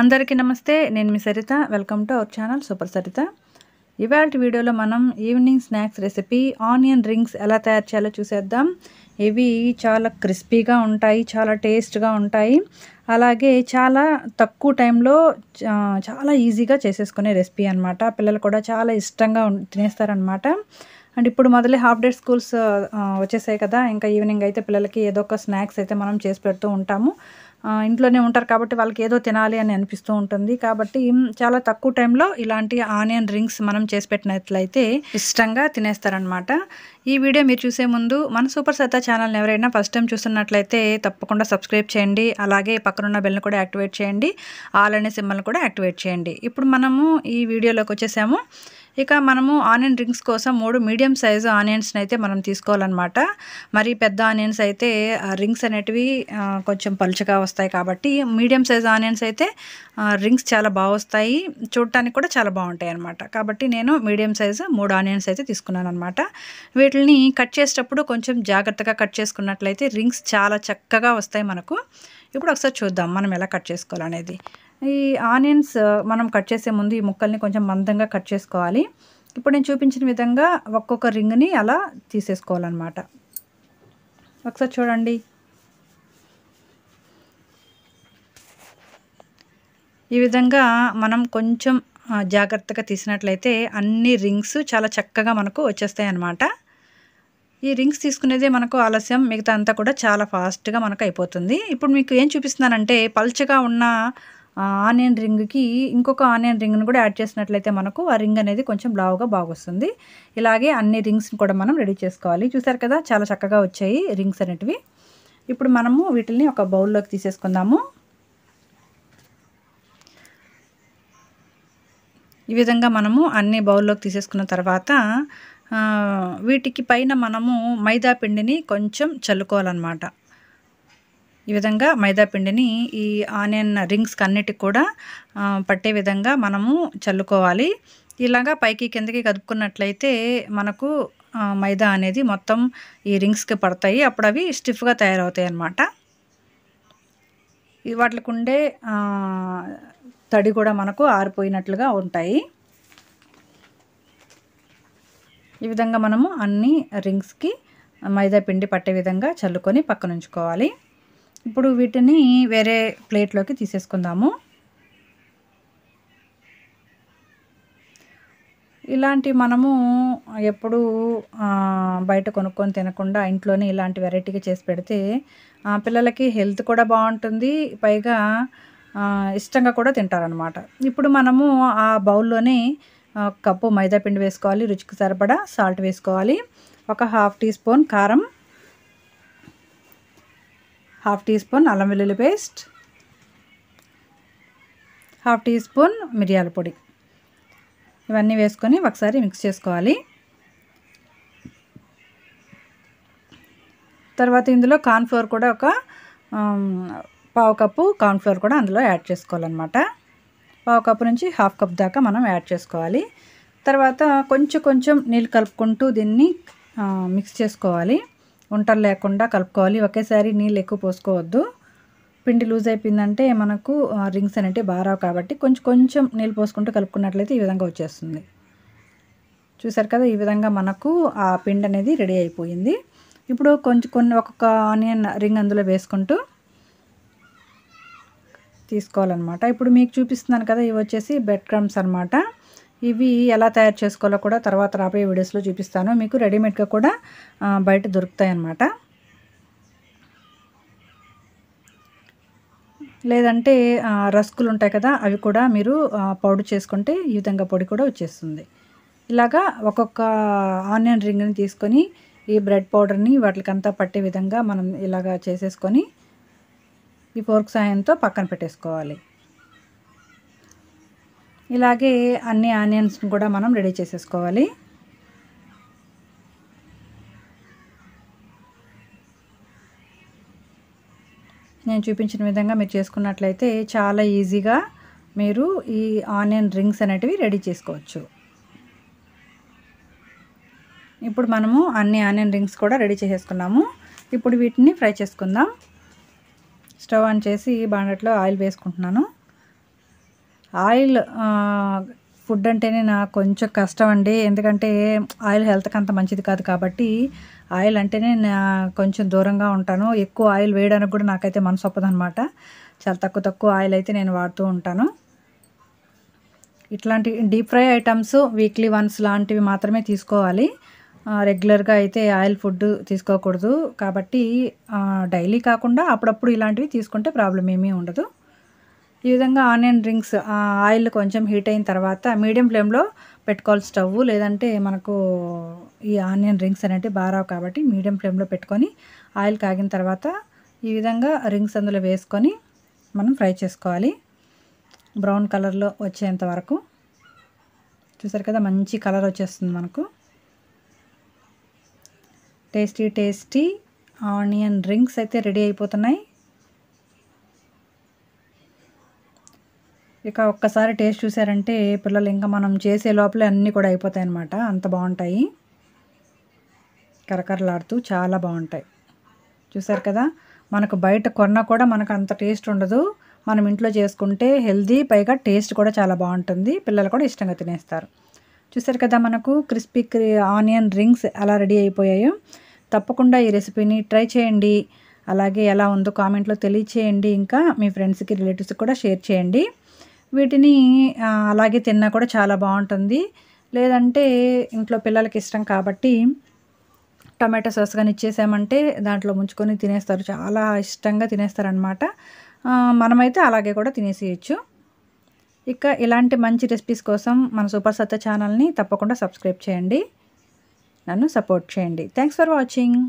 అందరికీ నమస్తే నేను మీ Sarita welcome to our channel super Sarita ఇవాళ వీడియోలో మనం evening snacks recipe onion rings ఎలా తయారు చేయాలో చూసేద్దాం ఇవి చాలా క్రిస్పీగా ఉంటాయి చాలా టేస్ట్గా ఉంటాయి అలాగే చాలా తక్కువ టైంలో చాలా ఈజీగా చేసేసుకునే రెసిపీ అనమాట పిల్లలు కూడా చాలా ఇష్టంగా తినేస్తారనమాట అండ్ ఇప్పుడు మొదలై హాఫ్ డే స్కూల్స్ వచ్చేసాయి కదా ఇంకా ఈవినింగ్ అయితే పిల్లలకి ఏదో ఒక స్నాక్స్ అయితే మనం చేసి పెడుతూ ఉంటాము ఇంట్లోనే ఉంటారు కాబట్టి వాళ్ళకి ఏదో తినాలి అని అనిపిస్తూ ఉంటుంది కాబట్టి చాలా తక్కువ టైంలో ఇలాంటి ఆనియన్ రింగ్స్ మనం చేసి పెట్టినట్లయితే ఇష్టంగా తినేస్తారనమాట ఈ వీడియో మీరు చూసే ముందు మన సూపర్ సత్తా ఛానల్ని ఎవరైనా ఫస్ట్ టైం చూస్తున్నట్లయితే తప్పకుండా సబ్స్క్రైబ్ చేయండి అలాగే పక్కనున్న బెల్ని కూడా యాక్టివేట్ చేయండి ఆల్ అనే సిమ్మల్ని కూడా యాక్టివేట్ చేయండి ఇప్పుడు మనము ఈ వీడియోలోకి వచ్చేసాము ఇక మనము ఆనియన్ రింగ్స్ కోసం మూడు మీడియం సైజు ఆనియన్స్ని అయితే మనం తీసుకోవాలన్నమాట మరి పెద్ద ఆనియన్స్ అయితే రింగ్స్ అనేటివి కొంచెం పలుచగా వస్తాయి కాబట్టి మీడియం సైజ్ ఆనియన్స్ అయితే రింగ్స్ చాలా బాగా వస్తాయి చూడటానికి కూడా చాలా బాగుంటాయి అనమాట కాబట్టి నేను మీడియం సైజు మూడు ఆనియన్స్ అయితే తీసుకున్నాను అనమాట వీటిని కట్ చేసేటప్పుడు కొంచెం జాగ్రత్తగా కట్ చేసుకున్నట్లయితే రింగ్స్ చాలా చక్కగా వస్తాయి మనకు ఇప్పుడు ఒకసారి చూద్దాం మనం ఎలా కట్ చేసుకోవాలనేది ఈ ఆనియన్స్ మనం కట్ చేసే ముందు ఈ ముక్కల్ని కొంచెం మందంగా కట్ చేసుకోవాలి ఇప్పుడు నేను చూపించిన విధంగా ఒక్కొక్క రింగ్ని అలా తీసేసుకోవాలన్నమాట ఒకసారి చూడండి ఈ విధంగా మనం కొంచెం జాగ్రత్తగా తీసినట్లయితే అన్ని రింగ్స్ చాలా చక్కగా మనకు వచ్చేస్తాయి అన్నమాట ఈ రింగ్స్ తీసుకునేదే మనకు ఆలస్యం మిగతా అంతా కూడా చాలా ఫాస్ట్గా మనకు అయిపోతుంది ఇప్పుడు మీకు ఏం చూపిస్తున్నానంటే పల్చగా ఉన్న ఆనియన్ రింగ్కి ఇంకొక ఆనియన్ రింగ్ను కూడా యాడ్ చేసినట్లయితే మనకు ఆ రింగ్ అనేది కొంచెం బ్లావుగా బాగొస్తుంది ఇలాగే అన్ని రింగ్స్ని కూడా మనం రెడీ చేసుకోవాలి చూసారు కదా చాలా చక్కగా వచ్చాయి రింగ్స్ అనేటివి ఇప్పుడు మనము వీటిని ఒక బౌల్లోకి తీసేసుకుందాము ఈ విధంగా మనము అన్ని బౌల్లోకి తీసేసుకున్న తర్వాత వీటికి పైన మనము మైదా పిండిని కొంచెం చల్లుకోవాలన్నమాట ఈ విధంగా మైదాపిండిని ఈ ఆనియన్ రింగ్స్కి అన్నిటికి కూడా పట్టే విధంగా మనము చల్లుకోవాలి ఇలాగా పైకి కిందకి కదుపుకున్నట్లయితే మనకు మైదా అనేది మొత్తం ఈ రింగ్స్కి పడతాయి అప్పుడు అవి స్టిఫ్గా తయారవుతాయి అన్నమాట వాటికి ఉండే తడి కూడా మనకు ఆరిపోయినట్లుగా ఉంటాయి ఈ విధంగా మనము అన్ని రింగ్స్కి మైదా పిండి పట్టే విధంగా చల్లుకొని పక్కనుంచుకోవాలి ఇప్పుడు వీటిని వేరే ప్లేట్లోకి తీసేసుకుందాము ఇలాంటి మనము ఎప్పుడు బయట కొనుక్కొని తినకుండా ఇంట్లోనే ఇలాంటి వెరైటీగా చేసి పెడితే పిల్లలకి హెల్త్ కూడా బాగుంటుంది పైగా ఇష్టంగా కూడా తింటారనమాట ఇప్పుడు మనము ఆ బౌల్లోనే కప్పు మైదాపిండి వేసుకోవాలి రుచికి సరిపడా సాల్ట్ వేసుకోవాలి ఒక హాఫ్ టీ స్పూన్ కారం హాఫ్ టీ స్పూన్ అల్లం వెల్లుల్లి పేస్ట్ హాఫ్ టీ స్పూన్ మిరియాల పొడి ఇవన్నీ వేసుకొని ఒకసారి మిక్స్ చేసుకోవాలి తర్వాత ఇందులో కార్న్ఫ్లోర్ కూడా ఒక పావు కప్పు కార్న్ఫ్లోర్ కూడా అందులో యాడ్ చేసుకోవాలన్నమాట పావు కప్పు నుంచి హాఫ్ కప్ దాకా మనం యాడ్ చేసుకోవాలి తర్వాత కొంచెం కొంచెం నీళ్ళు కలుపుకుంటూ దీన్ని మిక్స్ చేసుకోవాలి ఉంటలు లేకుండా కలుపుకోవాలి ఒకేసారి నీళ్ళు ఎక్కువ పోసుకోవద్దు పిండి లూజ్ అయిపోయిందంటే మనకు రింగ్స్ అనేవి బారావు కాబట్టి కొంచెం కొంచెం నీళ్ళు పోసుకుంటూ కలుపుకున్నట్లయితే ఈ విధంగా వచ్చేస్తుంది చూసారు కదా ఈ విధంగా మనకు ఆ పిండి అనేది రెడీ అయిపోయింది ఇప్పుడు కొంచెం కొన్ని ఒక్కొక్క ఆనియన్ రింగ్ అందులో వేసుకుంటూ తీసుకోవాలన్నమాట ఇప్పుడు మీకు చూపిస్తున్నాను కదా ఇవి వచ్చేసి బెడ్ క్రమ్స్ అనమాట ఇవి ఎలా తయారు చేసుకోవాలో కూడా తర్వాత రాబోయే వీడియోస్లో చూపిస్తాను మీకు రెడీమేడ్గా కూడా బయట దొరుకుతాయి అన్నమాట లేదంటే రస్కులు ఉంటాయి కదా అవి కూడా మీరు పౌడర్ చేసుకుంటే ఈ విధంగా పొడి కూడా వచ్చేస్తుంది ఇలాగా ఒక్కొక్క ఆనియన్ రింగ్ని తీసుకొని ఈ బ్రెడ్ పౌడర్ని వాటికంతా పట్టే విధంగా మనం ఇలాగా చేసేసుకొని ఈ ఫోర్క్ సాయంతో పక్కన పెట్టేసుకోవాలి ఇలాగే అన్ని ఆనియన్స్ని కూడా మనం రెడీ చేసేసుకోవాలి నేను చూపించిన విధంగా మీరు చేసుకున్నట్లయితే చాలా ఈజీగా మీరు ఈ ఆనియన్ రింగ్స్ అనేటివి రెడీ చేసుకోవచ్చు ఇప్పుడు మనము అన్ని ఆనియన్ రింగ్స్ కూడా రెడీ చేసేసుకున్నాము ఇప్పుడు వీటిని ఫ్రై చేసుకుందాం స్టవ్ ఆన్ చేసి బాండట్లో ఆయిల్ వేసుకుంటున్నాను ఆయిల్ ఫుడ్ అంటేనే నాకు కొంచెం కష్టం అండి ఎందుకంటే ఆయిల్ హెల్త్కి అంత మంచిది కాదు కాబట్టి ఆయిల్ అంటేనే నా కొంచెం దూరంగా ఉంటాను ఎక్కువ ఆయిల్ వేయడానికి కూడా నాకైతే మనసు అనమాట చాలా తక్కువ తక్కువ ఆయిల్ అయితే నేను వాడుతూ ఉంటాను ఇట్లాంటి deep fry items weekly once లాంటివి మాత్రమే తీసుకోవాలి రెగ్యులర్గా అయితే ఆయిల్ ఫుడ్ తీసుకోకూడదు కాబట్టి డైలీ కాకుండా అప్పుడప్పుడు ఇలాంటివి తీసుకుంటే ప్రాబ్లం ఏమీ ఉండదు ఈ విధంగా ఆనియన్ రింగ్స్ ఆయిల్ కొంచెం హీట్ అయిన తర్వాత మీడియం ఫ్లేమ్లో పెట్టుకోవాలి స్టవ్ లేదంటే మనకు ఈ ఆనియన్ రింగ్స్ అనేవి బారావు కాబట్టి మీడియం ఫ్లేమ్లో పెట్టుకొని ఆయిల్ కాగిన తర్వాత ఈ విధంగా రింగ్స్ అందులో వేసుకొని మనం ఫ్రై చేసుకోవాలి బ్రౌన్ కలర్లో వచ్చేంత వరకు చూసారు కదా మంచి కలర్ వచ్చేస్తుంది మనకు టేస్టీ టేస్టీ ఆనియన్ రింగ్స్ అయితే రెడీ అయిపోతున్నాయి ఇక ఒక్కసారి టేస్ట్ చూసారంటే పిల్లలు ఇంకా మనం చేసే లోపలే అన్నీ కూడా అయిపోతాయి అన్నమాట అంత బాగుంటాయి కరకరలాడుతూ చాలా బాగుంటాయి చూసారు కదా మనకు బయట కొన్నా కూడా మనకు అంత టేస్ట్ ఉండదు మనం ఇంట్లో చేసుకుంటే హెల్దీ పైగా టేస్ట్ కూడా చాలా బాగుంటుంది పిల్లలు కూడా ఇష్టంగా తినేస్తారు చూసారు కదా మనకు క్రిస్పీ ఆనియన్ రింగ్స్ ఎలా రెడీ అయిపోయాయో తప్పకుండా ఈ రెసిపీని ట్రై చేయండి అలాగే ఎలా ఉందో కామెంట్లో తెలియచేయండి ఇంకా మీ ఫ్రెండ్స్కి రిలేటివ్స్కి కూడా షేర్ చేయండి వీటిని అలాగే తిన్నా కూడా చాలా బాగుంటుంది లేదంటే ఇంట్లో పిల్లలకి ఇష్టం కాబట్టి టమాటో సాస్ కానీ ఇచ్చేసామంటే దాంట్లో ముంచుకొని తినేస్తారు చాలా ఇష్టంగా తినేస్తారనమాట మనమైతే అలాగే కూడా తినేసేయచ్చు ఇక ఇలాంటి మంచి రెసిపీస్ కోసం మన సూపర్ సత్య ఛానల్ని తప్పకుండా సబ్స్క్రైబ్ చేయండి నన్ను సపోర్ట్ చేయండి థ్యాంక్స్ ఫర్ వాచింగ్